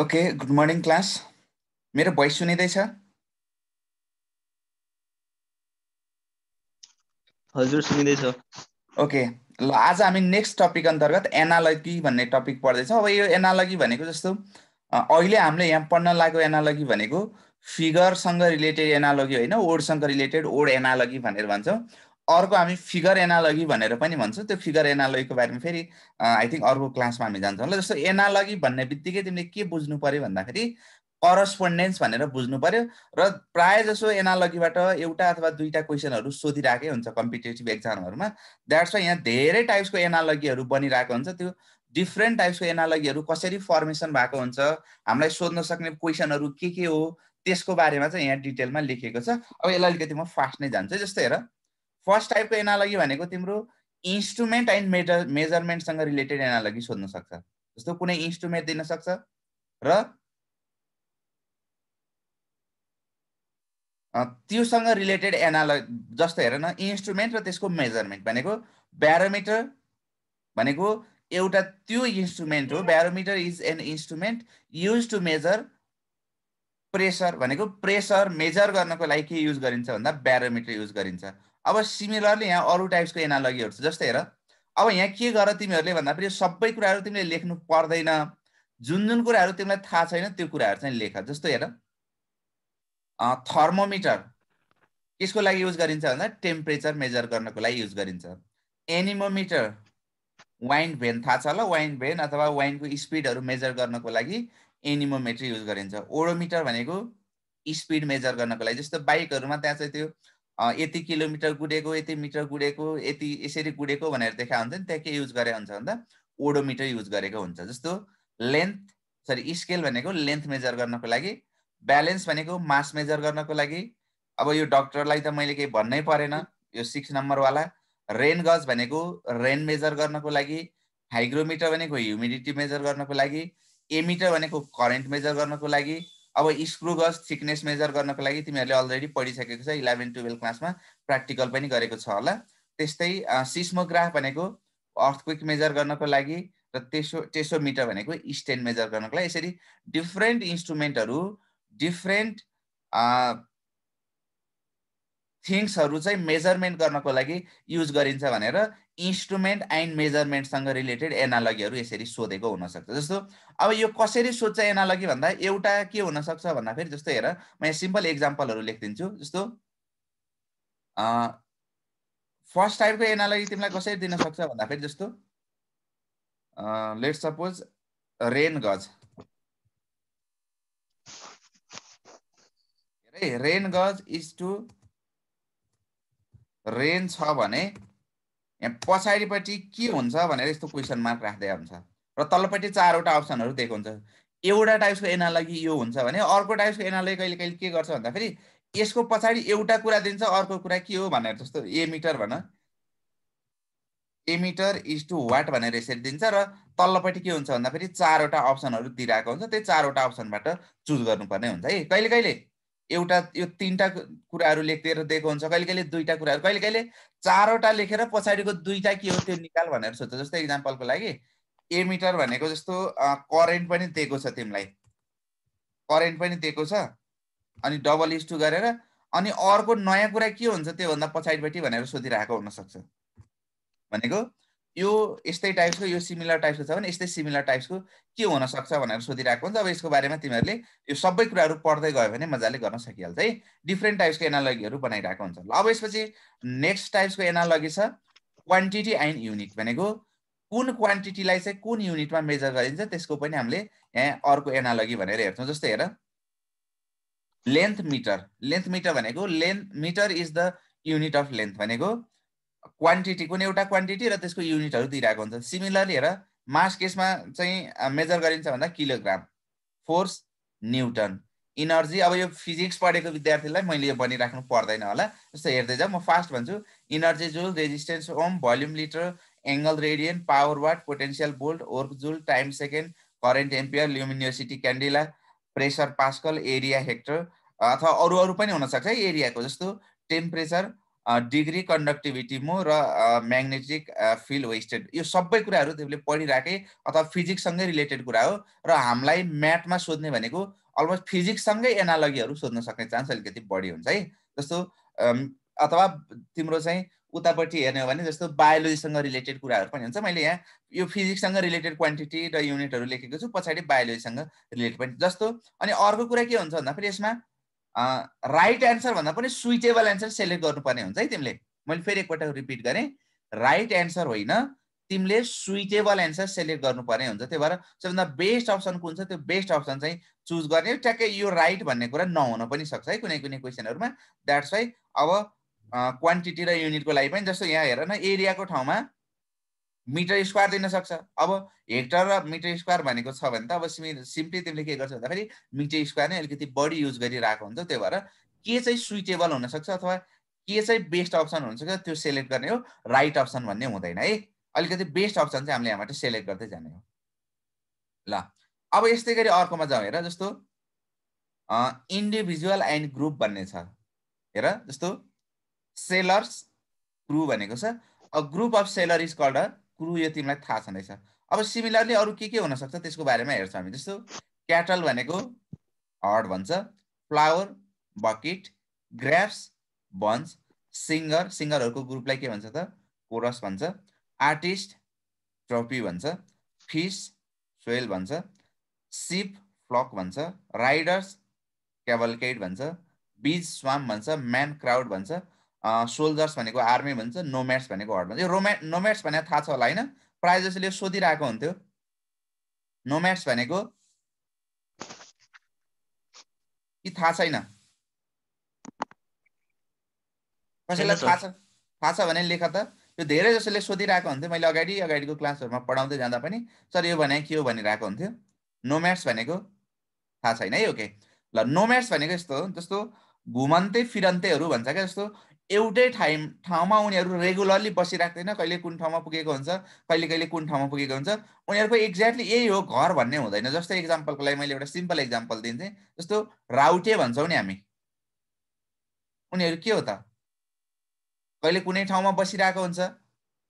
okay good morning class मेरो voice सुनिँदैछ हजुर सुनिँदैछ ओके ल आज हामी नेक्स्ट टपिक अन्तर्गत एनालगी भन्ने टपिक पढ्दैछौँ अब यो एनालगी भनेको जस्तो अहिले हामीले यहाँ पढ्न लागेको एनालगी भनेको फिगरसँग रिलेटेड एनालगी होइन ओडसँग रिलेटेड ओड एनालगी भनेर भन्छौँ अर्को हामी फिगर एनालगी भनेर पनि भन्छौँ त्यो फिगर एनालगीको बारेमा फेरि आई थिङ्क अर्को क्लासमा हामी जान्छौँ ल जस्तो एनालगी भन्ने बित्तिकै तिमीले के बुझ्नु पऱ्यो भन्दाखेरि करस्पोन्डेन्स भनेर बुझ्नु पऱ्यो र प्रायः जसो एनालगीबाट एउटा अथवा दुईवटा क्वेसनहरू सोधिरहेकै हुन्छ कम्पिटेटिभ एक्जामहरूमा द्याट्स वाइ यहाँ धेरै टाइप्सको एनालगीहरू बनिरहेको हुन्छ त्यो डिफ्रेन्ट टाइप्सको एनालगीहरू कसरी फर्मेसन भएको हुन्छ हामीलाई सोध्न सक्ने क्वेसनहरू के के हो त्यसको बारेमा चाहिँ यहाँ डिटेलमा लेखिएको छ अब यसलाई अलिकति म फास्ट नै जान्छु जस्तै हेर फर्स्ट टाइपको एनालगी भनेको तिम्रो इन्स्ट्रुमेन्ट एन्ड मेजर मेजरमेन्टसँग रिलेटेड एनालगी सोध्न सक्छ जस्तो कुनै इन्स्ट्रुमेन्ट दिन सक्छ र त्योसँग रिलेटेड एनाल जस्तो हेर न इन्स्ट्रुमेन्ट र त्यसको मेजरमेन्ट भनेको ब्यारोमिटर भनेको एउटा त्यो इन्स्ट्रुमेन्ट हो barometer is an instrument use to measure pressure भनेको प्रेसर मेजर गर्नको लागि के युज गरिन्छ भन्दा ब्यारोमिटर युज गरिन्छ अब सिमिलरली यहाँ अरू टाइप्सको एनालोगीहरू छ जस्तै हेर अब यहाँ के गर तिमीहरूले भन्दाखेरि सबै कुराहरू तिमीले लेख्नु पर्दैन जुन जुन कुराहरू तिमीलाई थाहा छैन त्यो कुराहरू चाहिँ लेख जस्तो हेर थर्मोमिटर यसको लागि युज गरिन्छ भन्दा टेम्परेचर मेजर गर्नको लागि युज गरिन्छ एनिमोमिटर वाइन भेन थाहा छ होला वाइन भेन अथवा वाइनको स्पिडहरू मेजर गर्नको लागि एनिमोमिटर युज गरिन्छ ओडोमिटर भनेको स्पिड मेजर गर्नको लागि जस्तो बाइकहरूमा त्यहाँ चाहिँ त्यो यति किलोमिटर गुडेको यति मिटर गुडेको यति यसरी गुडेको भनेर देखा हुन्छ नि त्यहाँ के युज गरे हुन्छ भन्दा ओडोमिटर युज गरेको हुन्छ जस्तो लेन्थ सरी स्केल भनेको लेन्थ मेजर गर्नको लागि ब्यालेन्स भनेको मास मेजर गर्नको लागि अब यो डक्टरलाई त मैले केही भन्नै परेन यो सिक्स नम्बरवाला रेन गज भनेको रेन मेजर गर्नको लागि हाइग्रोमिटर भनेको ह्युमिडिटी मेजर गर्नको लागि एमिटर भनेको करेन्ट मेजर गर्नको लागि अब गज थिकनेस मेजर गर्नको लागि तिमीहरूले अलरेडी पढिसकेको छ इलेभेन टुवेल्भ क्लासमा प्र्याक्टिकल पनि गरेको छ होला त्यस्तै सिस्मोग्राफ भनेको अर्थक्विक मेजर गर्नको लागि र त्यसो टेसोमिटर भनेको स्टेन्ड मेजर गर्नको लागि यसरी डिफ्रेन्ट इन्स्ट्रुमेन्टहरू डिफ्रेन्ट थिङ्सहरू चाहिँ मेजरमेन्ट गर्नको लागि युज गरिन्छ भनेर इन्स्ट्रुमेन्ट एन्ड मेजरमेन्टसँग रिलेटेड एनालगीहरू यसरी सोधेको हुनसक्छ जस्तो अब यो कसरी सोध्छ एनालगी भन्दा एउटा के हुनसक्छ भन्दाखेरि जस्तो हेर म यहाँ सिम्पल एक्जाम्पलहरू लेखिदिन्छु जस्तो फर्स्ट टाइपको एनालगी तिमीलाई कसरी दिन सक्छ भन्दाखेरि जस्तो let suppose rain gauge rain gauge is to rain छ भने यहाँ पछाडिपट्टि के हुन्छ भनेर यस्तो क्वेसन मार्क राख्दै हुन्छ र तल्लोपट्टि चारवटा अप्सनहरू दिएको हुन्छ एउटा टाइप्सको एनालगी यो हुन्छ भने अर्को टाइप्सको एनालगी कहिले कहिले के गर्छ भन्दाखेरि यसको पछाडि एउटा कुरा दिन्छ अर्को कुरा के हो भनेर जस्तो एमिटर भन एमिटर इज टु वाट भनेर यसरी दिन्छ र तल्लोपट्टि के हुन्छ भन्दाखेरि चारवटा अप्सनहरू दिइरहेको हुन्छ त्यही चारवटा अप्सनबाट चुज गर्नुपर्ने हुन्छ है कहिले कहिले एउटा यो तिनवटा कुराहरू लेखिदिएर दिएको हुन्छ कहिले कहिले दुईवटा कुराहरू कहिले कहिले चारवटा लेखेर पछाडिको दुईवटा के हो त्यो निकाल भनेर सोध्छ जस्तै इक्जाम्पलको लागि एमिटर भनेको जस्तो करेन्ट पनि दिएको छ तिमीलाई करेन्ट पनि दिएको छ अनि डबल इस्टु गरेर अनि अर्को नयाँ कुरा के हुन्छ त्योभन्दा पछाडिपट्टि भनेर सोधिरहेको हुनसक्छ भनेको यो यस्तै टाइप्सको यो सिमिलर टाइप्सको छ भने यस्तै सिमिलर टाइप्सको के हुनसक्छ भनेर सोधिरहेको हुन्छ अब यसको बारेमा तिमीहरूले यो सबै कुराहरू पढ्दै गयो भने मजाले गर्न सकिहाल्छ है डिफ्रेन्ट टाइप्सको एनालोगीहरू बनाइरहेको हुन्छ ल अब यसपछि नेक्स्ट टाइप्सको एनालोगी छ क्वान्टिटी एन्ड युनिट भनेको कुन क्वान्टिटीलाई चाहिँ कुन युनिटमा मेजर गरिन्छ त्यसको पनि हामीले यहाँ अर्को एनालोगी भनेर हेर्छौँ जस्तै हेर लेन्थ मिटर लेन्थ मिटर भनेको length metre is the unit of length भनेको क्वान्टिटी कुनै एउटा क्वान्टिटी र त्यसको युनिटहरू दिइरहेको हुन्छ सिमिलरली हेर मास केसमा चाहिँ मेजर गरिन्छ भन्दा किलोग्राम फोर्स न्युटन इनर्जी अब यो फिजिक्स पढेको विद्यार्थीलाई मैले यो बनिराख्नु पर्दैन होला जस्तो हेर्दै जाऊ म फास्ट भन्छु energy joule resistance ohm volume litre angle radian power watt potential volt work joule time second current ampere luminosity candela pressure pascal area hectare अथवा अरू अरू पनि हुनसक्छ है एरियाको जस्तो टेम्परेचर डिग्री कन्डक्टिभिटी मो र म्याग्नेटिक फिल्ड वेस्टेड यो सबै कुराहरू तिमीले पढिराखे अथवा फिजिक्ससँगै रिलेटेड कुरा हो र हामीलाई म्याथमा सोध्ने भनेको अलमोस्ट फिजिक्ससँगै एनालोगीहरू सोध्न सक्ने चान्स अलिकति बढी हुन्छ है जस्तो अथवा तिम्रो चाहिँ उतापट्टि हेर्ने हो भने जस्तो बायोलोजीसँग रिलेटेड कुराहरू पनि हुन्छ मैले यहाँ यो फिजिक्ससँग रिलेटेड क्वान्टिटी र युनिटहरू लेखेको छु पछाडि बायोलोजीसँग रिलेटेड पनि जस्तो अनि अर्को कुरा के हुन्छ भन्दाखेरि यसमा राइट एन्सर भन्दा पनि सुइटेबल एन्सर सेलेक्ट गर्नुपर्ने हुन्छ है तिमीले मैले फेरि एकपटक रिपिट गरेँ राइट एन्सर होइन तिमीले सुइटेबल एन्सर सेलेक्ट गर्नुपर्ने हुन्छ त्यही भएर सबभन्दा बेस्ट अप्सन कुन छ त्यो बेस्ट अप्सन चाहिँ चुज गर्ने ट्याक्कै यो राइट भन्ने कुरा नहुन पनि सक्छ है कुनै कुनै क्वेसनहरूमा द्याट्स वाइ अब क्वान्टिटी र युनिटको लागि पनि जस्तो यहाँ हेर न एरियाको ठाउँमा मिटर स्क्वायर दिन सक्छ अब हेक्टर र मिटर स्क्वायर भनेको छ भने त अब सिम्पली तिमीले के गर्छ भन्दाखेरि मिटर स्क्वायर नै अलिकति बढी युज गरिरहेको हुन्छ त्यही भएर के चाहिँ सुइटेबल हुनसक्छ अथवा के चाहिँ बेस्ट अप्सन हुनसक्छ त्यो सेलेक्ट गर्ने हो राइट अप्सन भन्ने हुँदैन है अलिकति बेस्ट अप्सन चाहिँ हामीले यहाँबाट सेलेक्ट गर्दै जाने हो ल अब यस्तै गरी अर्कोमा जाउँ हेर जस्तो इन्डिभिजुअल एन्ड ग्रुप भन्ने छ हेर जस्तो सेलर्स क्रु भनेको छ a group of sailor is called a कुरो यो तिमीलाई थाहा छँदैछ अब सिमिलरली अरू के के हुनसक्छ त्यसको बारेमा हेर्छौँ हामी जस्तो क्याटल भनेको हर्ड भन्छ फ्लावर बकेट ग्राफ्स भन्छ सिङ्गर सिङ्गरहरूको ग्रुपलाई के भन्छ त कोरस भन्छ आर्टिस्ट ट्रपी भन्छ फिस स्वेल भन्छ सिप फ्लक भन्छ राइडर्स क्याबलकेट भन्छ बिज स्वाम भन्छ म्यान क्राउड भन्छ सोल्जर्स भनेको आर्मी भन्छ नोमेट्स भनेको हट भन्छ यो रोमे नोमेट्स भनेर थाहा छ होला होइन प्रायः जसले सोधिरहेको हुन्थ्यो नोम्याट्स भनेको कि थाहा छैन कसैलाई थाहा छ थाहा छ भने लेख त यो धेरै जसोले सोधिरहेको हुन्थ्यो मैले अगाडि अगाडिको क्लासहरूमा पढाउँदै जाँदा पनि सर यो भने के हो भनिरहेको हुन्थ्यो नोम्याट्स भनेको थाहा छैन है ओके ल नोम्याट्स भनेको यस्तो हो जस्तो घुमन्ते फिरन्तेहरू भन्छ क्या जस्तो एउटै ठाइ ठाउँमा उनीहरू रेगुलरली बसिराख्दैन कहिले कुन ठाउँमा पुगेको हुन्छ कहिले कहिले कुन ठाउँमा पुगेको हुन्छ उनीहरूको एक्ज्याक्टली यही हो घर भन्ने हुँदैन जस्तो इक्जाम्पलको लागि मैले एउटा सिम्पल इक्जाम्पल दिन्थेँ जस्तो राउटे भन्छौँ नि हामी उनीहरू के हो त कहिले कुनै ठाउँमा बसिरहेको हुन्छ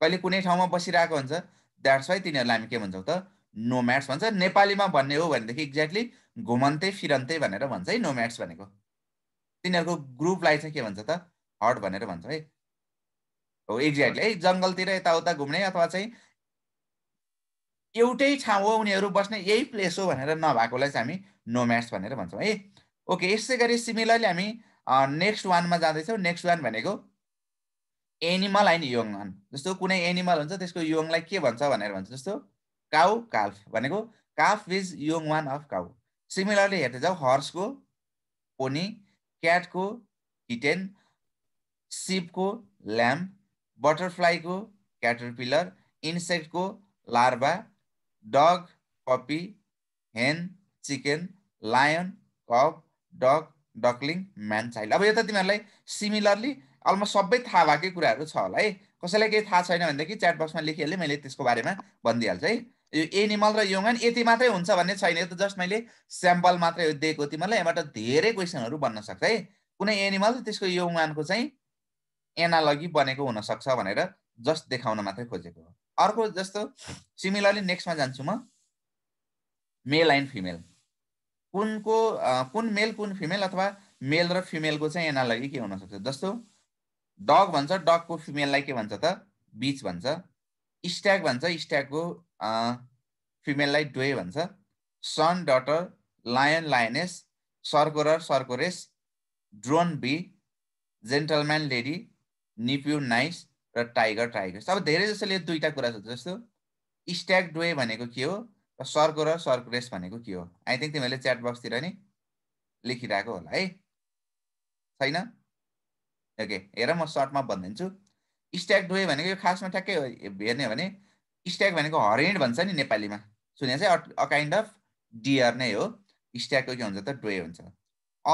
कहिले कुनै ठाउँमा बसिरहेको हुन्छ द्याट्स वाइ तिनीहरूलाई हामी के भन्छौँ त नो म्याट्स भन्छ नेपालीमा भन्ने हो भनेदेखि एक्ज्याक्टली घुमन्ते फिरन्ते भनेर भन्छ है नो म्याट्स भनेको तिनीहरूको ग्रुपलाई चाहिँ के भन्छ त हट भनेर भन्छ है हो एक्ज्याक्टली है जङ्गलतिर यताउता घुम्ने अथवा चाहिँ एउटै ठाउँ हो उनीहरू बस्ने यही प्लेस हो भनेर नभएकोलाई चाहिँ हामी नोम्याट्स भनेर भन्छौँ है ओके यसै गरी सिमिलरली हामी नेक्स्ट वानमा जाँदैछौँ नेक्स्ट वान भनेको एनिमल एन्ड योङ अन जस्तो कुनै एनिमल हुन्छ त्यसको योङलाई के भन्छ भनेर भन्छ जस्तो काउ काल्फ भनेको calf is young one of cow similarly हेर्दै जाऊ हर्सको पोनी क्याटको किटेन सिपको ल्याम्प बटरफ्लाईको क्याटरपिलर इन्सेक्टको larva dog puppy hen chicken lion cub dog duckling man child अब यो त तिमीहरूलाई सिमिलरली अलमोस्ट सबै थाहा भएकै कुराहरू छ होला है कसैलाई केही थाहा छैन भनेदेखि च्याट बक्समा लेखिहालेँ मैले त्यसको बारेमा भनिदिइहाल्छु है यो एनिमल र योङन यति मात्रै हुन्छ भन्ने छैन यो त जस्ट मैले स्याम्पल मात्रै दिएको तिमीहरूलाई यहाँबाट धेरै क्वेसनहरू बन्न सक्छ है कुनै एनिमल त्यसको यौङानको चाहिँ एनालगी बनेको हुनसक्छ भनेर जस्ट देखाउन मात्रै खोजेको हो अर्को जस्तो सिमिलरली नेक्स्टमा जान्छु म मेल एन्ड फिमेल कुनको कुन मेल कुन फिमेल अथवा मेल र फिमेलको चाहिँ एनालगी के हुनसक्छ जस्तो डग भन्छ डगको फिमेललाई के भन्छ त बिच भन्छ स्ट्याग भन्छ स्ट्यागको फिमेललाई डोए भन्छ son daughter lion lioness sorcerer sorceress drone bee gentleman lady nephew niece र टाइगर ट्राइगर्स अब धेरै जसोले यो दुईवटा कुरा छ जस्तो स्ट्याग डुवे भनेको के हो र सर्को र सर्कुलेस भनेको के हो आई थिङ्क तिमीहरूले च्याट बक्सतिर नि लेखिरहेको होला है छैन ओके हेर म सर्टमा भनिदिन्छु स्ट्याग डोए भनेको यो खासमा ठ्याक्कै हेर्ने भने स्ट्याग भनेको हरेन्ड भन्छ नि नेपालीमा सुने चाहिँ अ काइन्ड अफ डियर नै हो स्ट्यागको के हुन्छ त डोए हुन्छ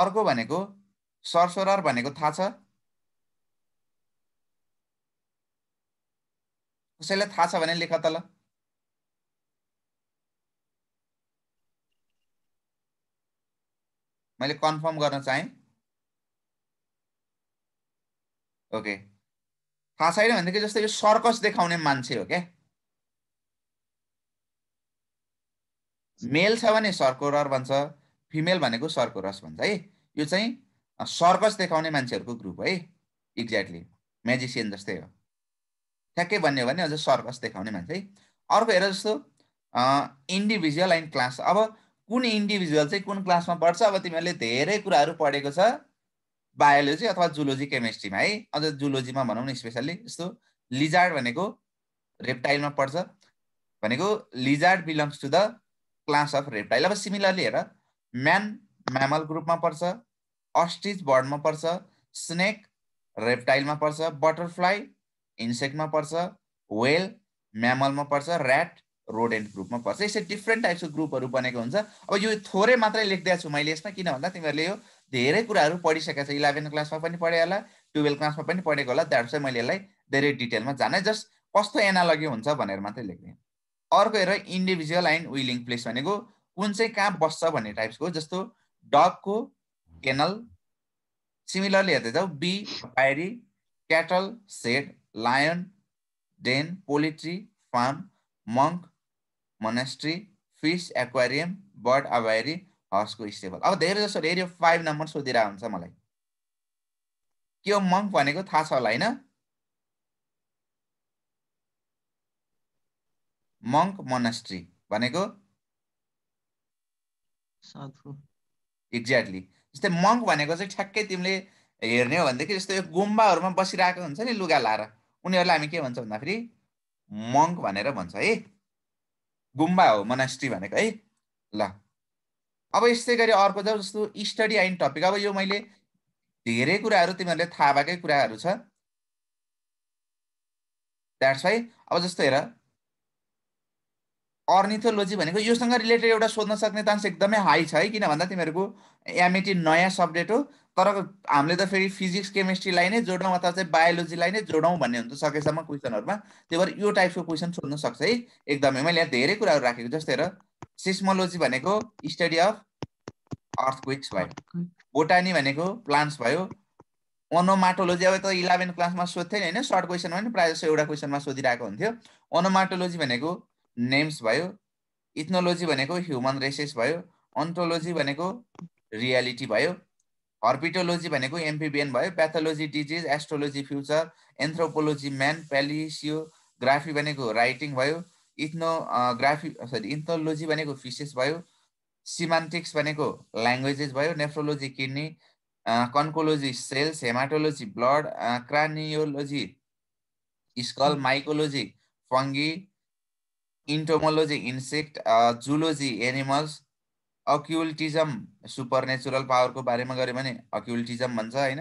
अर्को भनेको सर्सोरर भनेको थाहा छ कसैलाई थाहा छ भने लेख त ल मैले कन्फर्म गर्न चाहेँ ओके थाहा छैन भनेदेखि जस्तै यो सर्कस देखाउने मान्छे हो क्या मेल छ भने सर्कुलर भन्छ फिमेल भनेको सर्कोरस भन्छ है यो चाहिँ सर्कस देखाउने मान्छेहरूको ग्रुप है एक्ज्याक्टली म्याजिसियन जस्तै हो ठ्याक्कै भन्यो भने अझ सर्कस देखाउने मान्छे है अर्को हेर जस्तो इन्डिभिजुअल एन्ड क्लास अब कुन इन्डिभिजुअल चाहिँ कुन क्लासमा पढ्छ अब तिमीहरूले धेरै कुराहरू पढेको छ बायोलोजी अथवा जुलोजी केमेस्ट्रीमा है अझ जुलोजीमा भनौँ न स्पेसल्ली जस्तो लिजार्ड भनेको रेप्टाइलमा पढ्छ भनेको lizard belongs to the class of reptile अब सिमिलरली हेर म्यान म्यामल ग्रुपमा पर्छ अस्टिज बर्डमा पर्छ स्नेक रेप्टाइलमा पर्छ बटरफ्लाई इन्सेक्टमा पर्छ वेल म्यामलमा पर्छ ऱ्याट रोडेन्ट ग्रुपमा पर्छ यसरी डिफ्रेन्ट टाइप्सको ग्रुपहरू बनेको हुन्छ अब यो थोरै मात्रै लेखिदिएको छु मैले यसमा किन भन्दा तिमीहरूले यो धेरै कुराहरू पढिसकेको छ इलेभेन क्लासमा पनि पढेँ होला टुवेल्भ क्लासमा पनि पढेको होला द्याट चाहिँ मैले यसलाई धेरै डिटेलमा जाने जस्ट कस्तो एनालगी हुन्छ भनेर मात्रै लेख्ने अर्को हेर इन्डिभिजुअल एन्ड विलिङ प्लेस भनेको कुन चाहिँ कहाँ बस्छ भन्ने टाइप्सको जस्तो डगको केनल सिमिलरली हेर्दै जाऊ bee apiary cattle shed lion, den, poultry, farm, monk, monastery, fish aquarium bird aviary हर्सको स्टेबल अब धेरै जसो रेडियो फाइभ नम्बर सोधिरहेको हुन्छ मलाई के हो मङ्क भनेको थाहा छ होला होइन मङ्क मोनास्ट्री भनेको एक्ज्याक्टली जस्तै मङ्क भनेको चाहिँ ठ्याक्कै तिमीले हेर्ने हो भनेदेखि जस्तो यो गुम्बाहरूमा बसिरहेको हुन्छ नि लुगा लाएर उनीहरूलाई हामी के भन्छ भन्दाखेरि मङ्क भनेर भन्छ है गुम्बा हो मनास्ट्री भनेको है ल अब यस्तै गरी अर्को जब जस्तो स्टडी एन्ड टपिक अब यो मैले धेरै कुराहरू तिमीहरूले थाहा भएकै कुराहरू छ द्याट्स है अब जस्तो हेर अर्निथोलोजी भनेको योसँग रिलेटेड एउटा सोध्न सक्ने चान्स एकदमै हाई छ है किन भन्दा तिमीहरूको एमएटी e नयाँ सब्जेक्ट हो तर हामीले त फेरि फिजिक्स केमिस्ट्रीलाई नै जोडौँ अथवा चाहिँ बायोलोजीलाई नै जोडौँ भन्ने हुन्छ सकेसम्म क्वेसनहरूमा त्यही भएर यो टाइपको क्वेसन सोध्न सक्छ है एकदमै मैले यहाँ धेरै कुराहरू राखेको जस्तै र सिस्मोलोजी भनेको स्टडी अफ अर्थक्विक्स भयो बोटानी भनेको प्लान्ट्स भयो ओनोमाटोलोजी अब त इलेभेन क्लासमा सोध्थ्यो नि होइन सर्ट क्वेसनमा नि प्रायः जस्तो एउटा क्वेसनमा सोधिरहेको हुन्थ्यो ओनोमाटोलोजी भनेको नेम्स भयो इथनोलोजी भनेको ह्युमन रेसेस भयो अन्थोलोजी भनेको रियालिटी भयो हर्पिटोलोजी भनेको एमपिबिएन भयो pathology disease astrology future anthropology man palaeography भनेको राइटिङ भयो इथ्नोग्राफी सरी इन्थोलोजी भनेको फिसेस भयो सिमान्टिक्स भनेको ल्याङ्ग्वेजेस भयो nephrology kidney conchology cells haematology blood craniology skull mycology fungi entomology insect zoology animals occultism super natural पावरको बारेमा गऱ्यो भने अक्युल्टिजम भन्छ होइन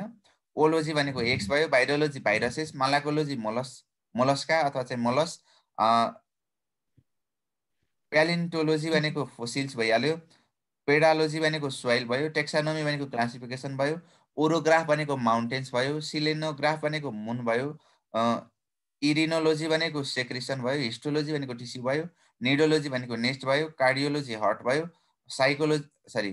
ओलोजी भनेको एक्स भयो भाइरोलोजी भाइरसेस मलाकोलोजी मोलस मोलस्का अथवा चाहिँ मोलस प्यालिन्टोलोजी भनेको फोसिल्स भइहाल्यो पेडालोजी भनेको सोइल भयो टेक्सानोमी भनेको क्लासिफिकेसन भयो ओरोग्राफ भनेको माउन्टेन्स भयो सिलेनोग्राफ भनेको मुन भयो इरिनोलोजी भनेको सेक्रिसन भयो हिस्टोलोजी भनेको टिस्यू भयो निडोलोजी भनेको नेस्ट भयो कार्डियोलोजी हर्ट भयो साइकोलोजी सरी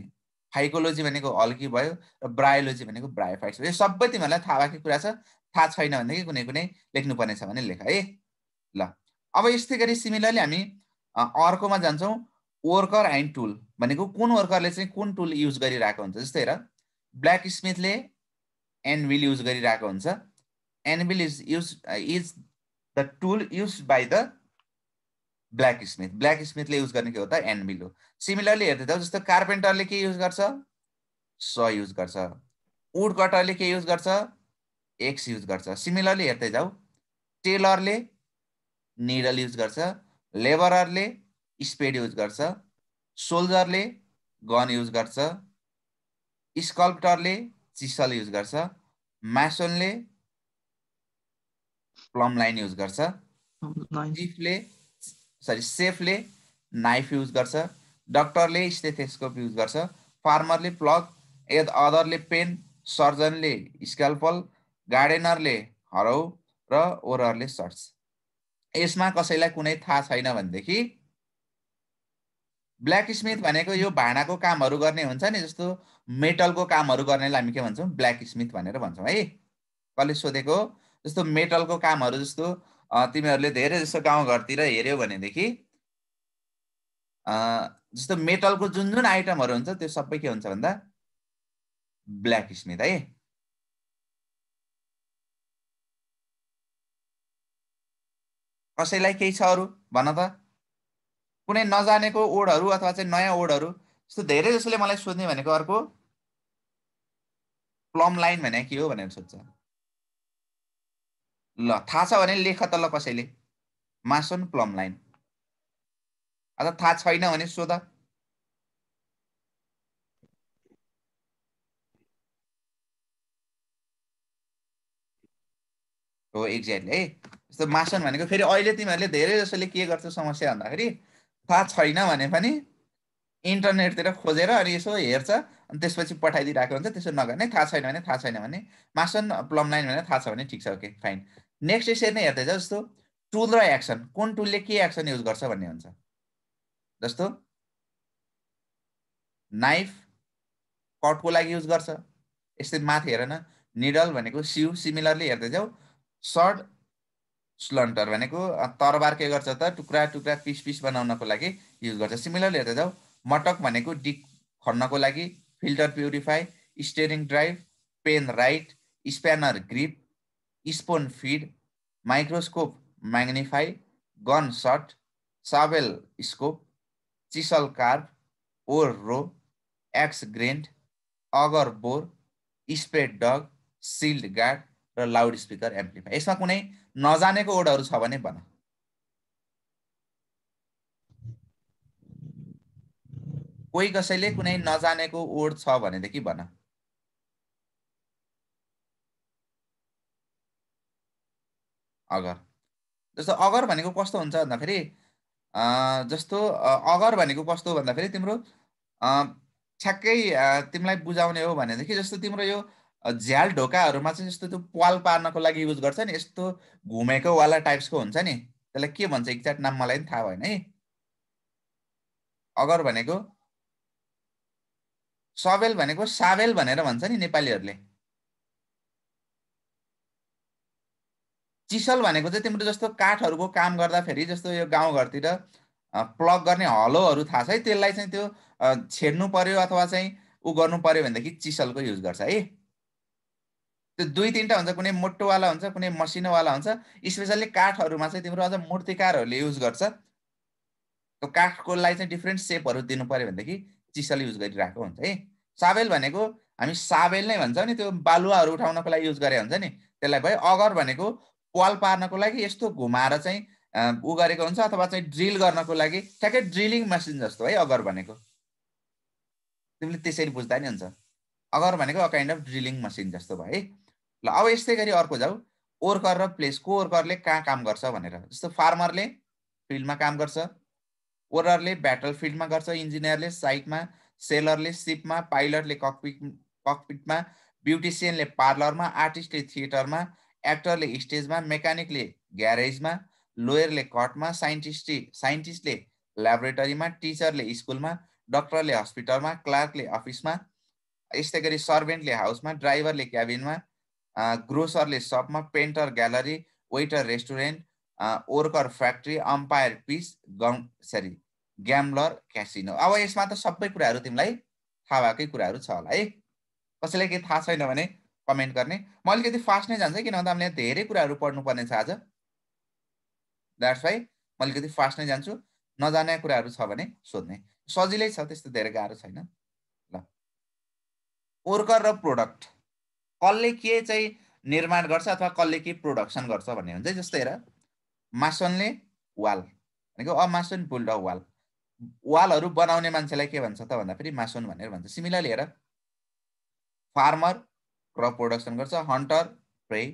फाइकोलोजी भनेको हल्की भयो र ब्रायोलोजी भनेको ब्रायोफाइट्स भयो यो सबै तिमीहरूलाई थाहा भएको कुरा छ थाहा छैन भनेदेखि कुनै कुनै लेख्नुपर्ने छ भने लेख है ल अब यस्तै गरी सिमिलरली हामी अर्कोमा जान्छौँ वर्कर एन्ड टुल भनेको कुन वर्करले चाहिँ कुन टुल युज गरिरहेको हुन्छ जस्तै र ब्ल्याक स्मिथले एनविल युज गरिरहेको हुन्छ anvil is use is the tool use by the black smith black स्मिथले युज गर्ने के हो त एन्डमिल हो सिमिलरली हेर्दै त जस्तो कार्पेन्टरले के युज गर्छ स युज गर्छ वुड कटरले के युज गर्छ एक्स युज गर्छ सिमिलरली हेर्दै जाऊ टेलरले निडल युज गर्छ लेबररले स्पेड युज गर्छ सोल्जरले गन युज गर्छ स्कल्पटरले चिसल युज गर्छ मासोनले प्लम लाइन युज गर्छ जिफले सरी सेफले नाइफ युज गर्छ डक्टरले स्टेथेस्कोप युज गर्छ फार्मरले प्लग एद अदरले पेन सर्जनले स्क्याल्पल गार्डेनरले हराउ र ओरहरूले सर्च यसमा कसैलाई कुनै थाहा छैन भनेदेखि ब्ल्याक स्मिथ भनेको यो भाँडाको कामहरू गर्ने हुन्छ नि जस्तो मेटलको कामहरू गर्नेलाई हामी के भन्छौँ ब्ल्याक स्मिथ भनेर भन्छौँ है कसले सोधेको जस्तो मेटलको कामहरू जस्तो तिमीहरूले धेरै जसो गाउँघरतिर हेऱ्यौ भनेदेखि जस्तो मेटलको जुन जुन आइटमहरू हुन्छ त्यो सबै के हुन्छ भन्दा ब्ल्याक स्मिथ है कसैलाई केही छ अरू भन त कुनै नजानेको ओडहरू अथवा चाहिँ नयाँ ओडहरू जस्तो धेरै जसोले मलाई सोध्ने भनेको अर्को प्लम लाइन भने के हो भनेर सोध्छ ल थाहा छ भने लेख त ल कसैले मासन प्लम लाइन अन्त थाहा छैन भने सोध हो एक्ज्याक्टली है जस्तो मासन भनेको फेरि अहिले तिमीहरूले धेरै जसोले के गर्छ समस्या भन्दाखेरि थाहा छैन भने पनि इन्टरनेटतिर खोजेर अनि यसो हेर्छ अनि त्यसपछि पठाइदिइरहेको हुन्छ त्यसो नगर्ने थाहा छैन भने थाहा छैन भने मासन प्लम लाइन भनेर थाहा छ भने ठिक छ ओके फाइन नेक्स्ट यसरी नै हेर्दै जस्तो टुल र एक्सन कुन टुलले के एक्सन युज गर्छ भन्ने हुन्छ जस्तो नाइफ कटको लागि युज गर्छ यस्तै माथि हेर न निडल भनेको सिउ सिमिलरली हेर्दै जाऊ सर्ट स्लन्टर भनेको तरबार के गर्छ त टुक्रा टुक्रा पिस पिस बनाउनको लागि युज गर्छ सिमिलरली हेर्दै जाऊ मटक भनेको डिक खन्नको लागि filter purify steering drive pen write spanner grip spoon feed microscope magnify gun shoot shovel scoop chisel carve oar row axe grind auger bore spread dug shield guard र loud speaker amplify यसमा कुनै नजानेको ओडहरू छ भने भन कोही कसैले कुनै नजानेको वर्ड छ भनेदेखि भन अगर जस्तो अगर भनेको कस्तो हुन्छ भन्दाखेरि जस्तो अगर भनेको कस्तो भन्दाखेरि तिम्रो ठ्याक्कै तिमीलाई बुझाउने हो भनेदेखि जस्तो तिम्रो यो झ्याल ढोकाहरूमा चाहिँ जस्तो त्यो पाल पार्नको लागि युज गर्छ नि यस्तो घुमेको वाला टाइप्सको हुन्छ नि त्यसलाई के भन्छ एक्ज्याक्ट नाम मलाई पनि थाहा भएन है अगर भनेको सवेल भनेको सावेल भनेर भन्छ नि नेपालीहरूले चिसल भनेको चाहिँ तिम्रो जस्तो काठहरूको काम गर्दाखेरि जस्तो यो गाउँघरतिर प्लग गर्ने हलोहरू थाहा छ है त्यसलाई चाहिँ त्यो छेड्नु पऱ्यो अथवा चाहिँ ऊ गर्नु पऱ्यो भनेदेखि चिसलको युज गर्छ है त्यो दुई तिनवटा हुन्छ कुनै मोटोवाला हुन्छ कुनै मसिनोवाला हुन्छ स्पेसल्ली काठहरूमा चाहिँ तिम्रो अझ मूर्तिकारहरूले युज गर्छ त्यो काठको लागि चाहिँ डिफ्रेन्ट सेपहरू दिनु पऱ्यो भनेदेखि चिसल युज गरिरहेको हुन्छ है साबेल भनेको हामी साबेल नै भन्छौँ नि त्यो बालुवाहरू उठाउनको लागि युज गरे हुन्छ नि त्यसलाई भयो अगर भनेको वाल पार्नको लागि यस्तो घुमाएर चाहिँ ऊ गरेको हुन्छ अथवा चाहिँ ड्रिल गर्नको लागि ठ्याक्कै ड्रिलिङ मेसिन जस्तो है अगर भनेको तिमीले त्यसरी बुझ्दा नि हुन्छ अगर भनेको a kind of drilling machine जस्तो भयो है ल अब यस्तै गरी अर्को जाऊ ओर्कर र प्लेस को ओर्करले कहाँ काम गर्छ भनेर जस्तो फार्मरले फिल्डमा काम गर्छ वर्करले ब्याटल फिल्डमा गर्छ इन्जिनियरले साइटमा सेलरले सिपमा पाइलटले ककपिट ककपिटमा ब्युटिसियनले पार्लरमा आर्टिस्टले थिएटरमा एक्टरले स्टेजमा मेकानिकले ग्यारेजमा लोयरले कटमा साइन्टिस्ट साइन्टिस्टले ल्याबोरेटरीमा टिचरले स्कुलमा डक्टरले हस्पिटलमा क्लार्कले अफिसमा यस्तै गरी सर्भेन्टले हाउसमा ड्राइभरले क्याबिनमा ग्रोसरले सपमा painter gallery waiter restaurant worker factory umpire pitch गम सरी ग्याम्लर क्यासिनो अब यसमा त सबै कुराहरू तिमीलाई थाहा भएकै कुराहरू छ होला है कसैलाई केही थाहा छैन भने कमेन्ट गर्ने म अलिकति फास्ट नै जान्छु किनभने हामीले धेरै कुराहरू पढ्नुपर्ने छ आज द्याट्स वाइ म अलिकति फास्ट नै जान्छु नजाने कुराहरू छ भने सोध्ने सजिलै छ त्यस्तो धेरै गाह्रो छैन ल वर्कर र प्रोडक्ट कसले के चाहिँ निर्माण गर्छ अथवा कसले के प्रोडक्सन गर्छ भन्ने हुन्छ जस्तै हेर मासनले वाल भनेको a mason build a wall वालहरू बनाउने मान्छेलाई के भन्छ त भन्दाखेरि मासन भनेर भन्छ सिमिलरली हेर फार्मर क्रप प्रोडक्सन गर्छ hunter prey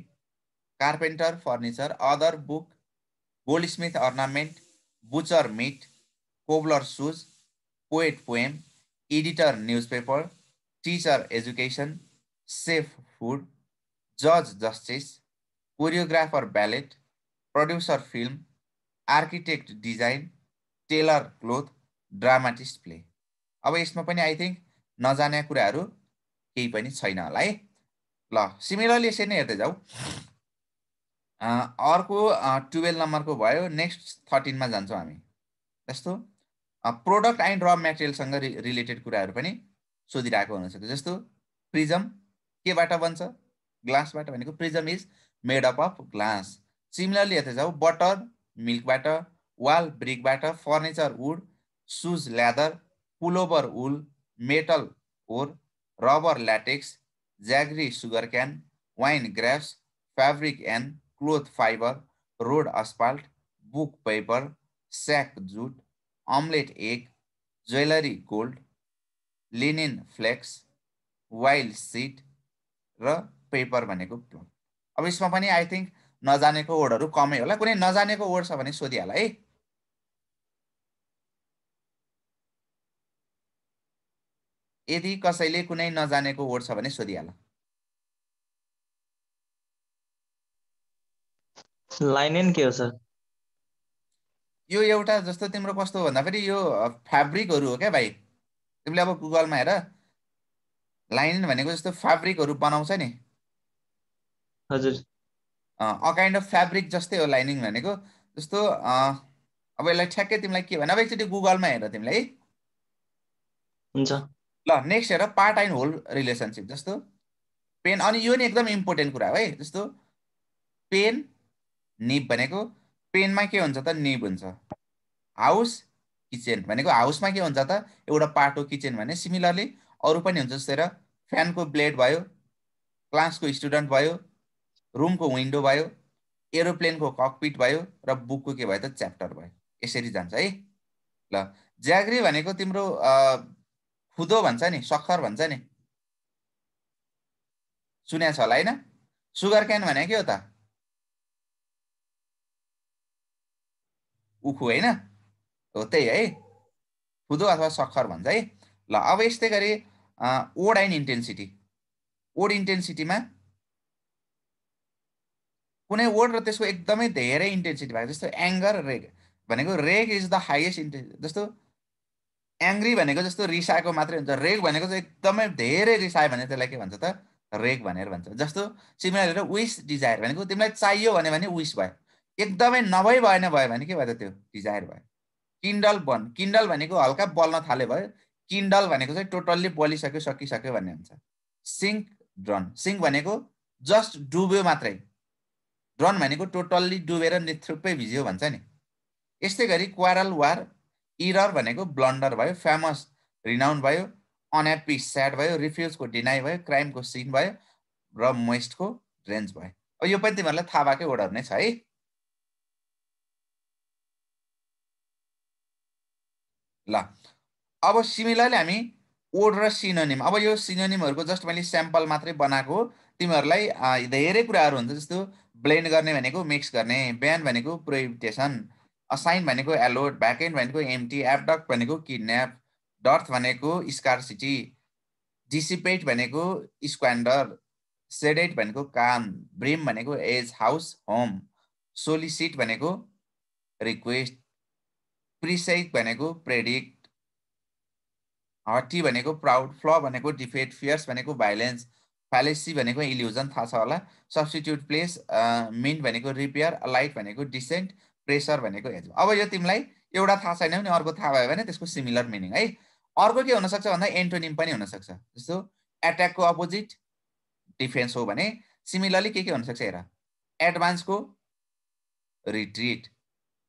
carpenter furniture author book gold smith ornament butcher meat cobbler shoes poet poem editor news paper teacher education chef food जज justice choreographer ballet producer film architect design tailor cloth dramatist play अब यसमा पनि I think नजाने कुराहरू केही पनि छैन होला है ल सिमिलरली यसरी नै हेर्दै जाऊ अर्को टुवेल्भ नम्बरको भयो नेक्स्ट थर्टिनमा जान्छौँ हामी जस्तो प्रोडक्ट एन्ड र मेटेरियलसँग रि रिलेटेड कुराहरू पनि सोधिरहेको हुनसक्छ जस्तो प्रिजम केबाट बन्छ ग्लासबाट भनेको prism is made up of glass similarly हेर्दै जाऊ बटर मिल्कबाट वाल ब्रिकबाट furniture wood shoes leather pullover wool metal ore rubber latex jaggery sugarcane, wine grapes, fabric and cloth fiber, road asphalt, book paper, sack jute, omelette egg, jewellery gold linen flax wild सिट र paper भनेको अब यसमा पनि I think नजानेको वर्डहरू कमै होला कुनै नजानेको वर्ड छ भने सोधिहाल है यदि कसैले कुनै नजानेको वर्ड छ भने सोधिहाल लाइनेन के हो सर यो एउटा जस्तो तिम्रो कस्तो भन्दा फेरि यो फ्याब्रिकहरू हो क्या भाइ तिमीले अब गुगलमा हेर लाइनेन भनेको जस्तो फ्याब्रिकहरू बनाउँछ नि हजुर अ काइन्ड अफ फ्याब्रिक जस्तै हो लाइनिङ भनेको जस्तो अब यसलाई ठ्याक्कै तिमीलाई के भन्नु अब एकचोटि गुगलमा हेर तिमीलाई है हुन्छ ल नेक्स्ट हेर पार्ट एन्ड होल रिलेसनसिप जस्तो पेन अनि यो नि एकदम इम्पोर्टेन्ट कुरा हो है जस्तो पेन निप भनेको पेनमा के हुन्छ त निब हुन्छ हाउस किचन भनेको हाउसमा के हुन्छ त एउटा पार्ट हो किचन भने सिमिलरली अरू पनि हुन्छ जस्तै र फ्यानको ब्लेड भयो क्लासको स्टुडेन्ट भयो रुमको विन्डो भयो एरोप्लेनको ककपिट भयो र बुकको के भयो त च्याप्टर भयो यसरी जान्छ है ल ज्याग्री भनेको तिम्रो खुदो भन्छ नि सक्खर भन्छ नि सुन्या छ होला होइन सुगर क्यान भने के हो त उखु होइन हो त्यही है खुदो अथवा सक्खर भन्छ है ल अब यस्तै गरी ओड एन्ड इन्टेन्सिटी ओड इन्टेन्सिटीमा कुनै वर्ड र त्यसको एकदमै धेरै इन्टेन्सिटी भएको जस्तो एङ्गर रेग भनेको rage is the highest intensity जस्तो एङ्ग्री भनेको जस्तो रिसाएको मात्रै हुन्छ रेग भनेको चाहिँ एकदमै धेरै रिसायो भने त्यसलाई के भन्छ त रेग भनेर भन्छ जस्तो सिमिलर विस डिजायर भनेको तिमीलाई चाहियो भने भने विस भयो एकदमै नभई भएन भयो भने के भयो त त्यो डिजायर भयो किन्डल बन किन्डल भनेको हल्का बल्न थाल्यो भयो किन्डल भनेको चाहिँ टोटल्ली बलिसक्यो सकिसक्यो भन्ने हुन्छ सिङ्क ड्रन सिङ्क भनेको जस्ट डुब्यो मात्रै ड्रन भनेको टोटल्ली डुबेर निथ्रुप्पै भिज्यो भन्छ नि यस्तै गरी क्वारल वार इरर भनेको ब्लन्डर भयो फेमस रिनाउन्ड भयो अनह्याप्पी स्याड भयो रिफ्युजको डिनाई भयो क्राइमको सिन भयो र मोइस्टको रेन्ज भयो अब यो पनि तिमीहरूलाई थाहा भएकै ओर्डर नै छ है ल अब सिमिलरली हामी ओड र सिनोनिम अब यो सिनोनिमहरूको जस्ट मैले स्याम्पल मात्रै बनाएको तिमीहरूलाई धेरै कुराहरू हुन्छ जस्तो ब्लेन्ड गर्ने भनेको मिक्स गर्ने बिहान भनेको प्रोहिबिटेसन असाइन भनेको एलोड ब्याकएन्ड भनेको एमटी एपडक भनेको किडन्याप डर्थ भनेको स्कार सिटी डिसिपेट भनेको स्क्वान्डर सेडेट भनेको काम ब्रिम भनेको एज हाउस होम सोलिसिट भनेको रिक्वेस्ट प्रिसेट भनेको प्रेडिक्ट हटी भनेको प्राउड फ्ल भनेको डिफेट फियर्स भनेको भाइलेन्स फ्यालेसी भनेको इल्युजन थाहा छ होला सब्सटिट्युट प्लेस मिन भनेको रिपेयर अलाइट भनेको डिसेन्ट प्रेसर भनेको एज अब यो तिमीलाई एउटा थाहा छैन भने अर्को थाहा भयो भने त्यसको सिमिलर मिनिङ है अर्को के हुनसक्छ भन्दा एन्टोनिम पनि हुनसक्छ जस्तो एट्याकको अपोजिट डिफेन्स हो भने सिमिलरली के के हुनसक्छ हेर एडभान्सको रिट्रिट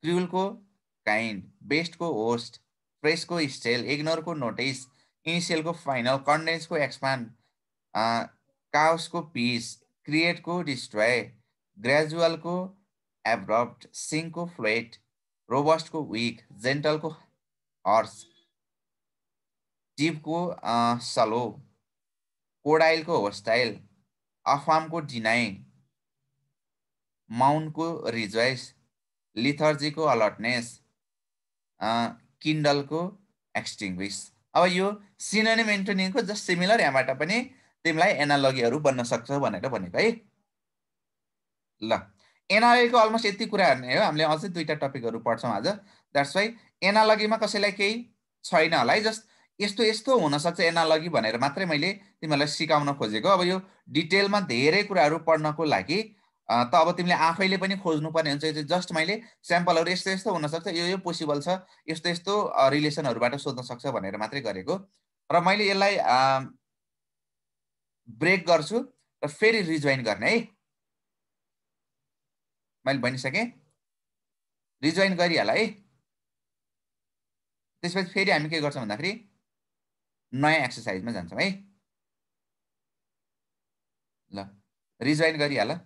क्रुलको काइन्ड बेस्टको होस्ट फ्रेसको स्टेल इग्नोरको नोटिस इनिसियलको फाइनल कन्डेन्सको एक्सपान्ड काउसको पिस क्रिएटको डिस्ट्रोय ग्रेजुअलको एब्रप्ट सिङको फ्लेट रोबस्टको विक जेन्टलको हर्स टिपको सलो कोडाइलको होस्टाइल अफामको डिनाइ माउन्टको रिजोइस लिथर्जीको अलर्टनेस किन्डलको एक्सटिङविस अब यो सिनोनिम एन्टोनिमको जस्ट सिमिलर यहाँबाट पनि तिमीलाई एनालोगीहरू बन्न सक्छ भनेर भनेको है ल एनआरएलको अलमोस्ट यति कुरा हेर्ने हो हामीले अझै दुईवटा टपिकहरू पढ्छौँ आज द्याट्स वाइ एनालगीमा कसैलाई केही छैन होला है जस्ट यस्तो यस्तो हुनसक्छ एनालगी भनेर मात्रै मैले तिमीहरूलाई सिकाउन खोजेको अब यो डिटेलमा धेरै कुराहरू पढ्नको लागि त अब तिमीले आफैले पनि खोज्नुपर्ने हुन्छ यो जस्ट मैले स्याम्पलहरू यस्तो यस्तो हुनसक्छ यो यो पोसिबल छ यस्तो यस्तो रिलेसनहरूबाट सोध्न सक्छ भनेर मात्रै गरेको र मैले यसलाई ब्रेक गर्छु र फेरि रिजोइन गर्ने है मैले भनिसकेँ रिजोइन गरिहाल है त्यसपछि फेरि हामी के गर्छौँ भन्दाखेरि नयाँ एक्सर्साइजमा जान्छौँ है ल रिजोइन गरिहाल